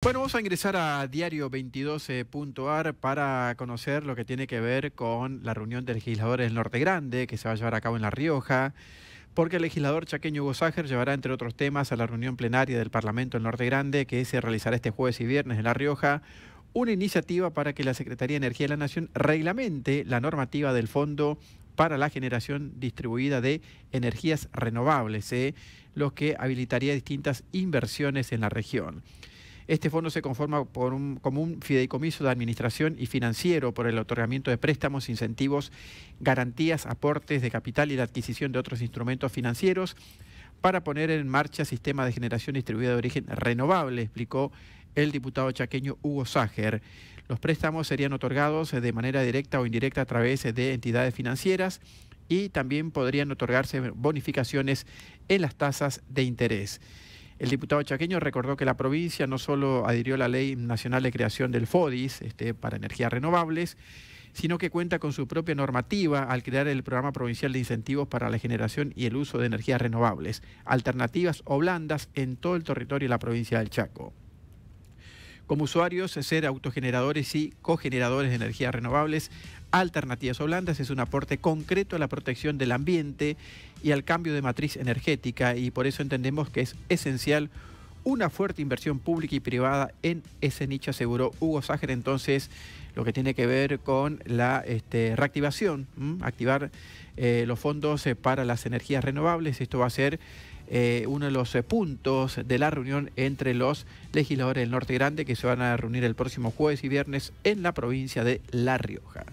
Bueno, vamos a ingresar a diario22.ar para conocer lo que tiene que ver con la reunión de legisladores del Norte Grande que se va a llevar a cabo en La Rioja, porque el legislador chaqueño Hugo llevará, entre otros temas, a la reunión plenaria del Parlamento del Norte Grande que se realizará este jueves y viernes en La Rioja, una iniciativa para que la Secretaría de Energía de la Nación reglamente la normativa del Fondo para la generación distribuida de energías renovables, eh, lo que habilitaría distintas inversiones en la región. Este fondo se conforma por un, común fideicomiso de administración y financiero por el otorgamiento de préstamos, incentivos, garantías, aportes de capital y la adquisición de otros instrumentos financieros para poner en marcha sistemas de generación distribuida de origen renovable, explicó el diputado chaqueño Hugo Sager. Los préstamos serían otorgados de manera directa o indirecta a través de entidades financieras y también podrían otorgarse bonificaciones en las tasas de interés. El diputado chaqueño recordó que la provincia no solo adhirió a la ley nacional de creación del FODIS este, para energías renovables, sino que cuenta con su propia normativa al crear el programa provincial de incentivos para la generación y el uso de energías renovables, alternativas o blandas en todo el territorio de la provincia del Chaco como usuarios ser autogeneradores y cogeneradores de energías renovables. Alternativas o blandas, es un aporte concreto a la protección del ambiente y al cambio de matriz energética y por eso entendemos que es esencial una fuerte inversión pública y privada en ese nicho, aseguró Hugo Ságer. Entonces, lo que tiene que ver con la este, reactivación, activar eh, los fondos eh, para las energías renovables, esto va a ser eh, uno de los eh, puntos de la reunión entre los legisladores del Norte Grande que se van a reunir el próximo jueves y viernes en la provincia de La Rioja.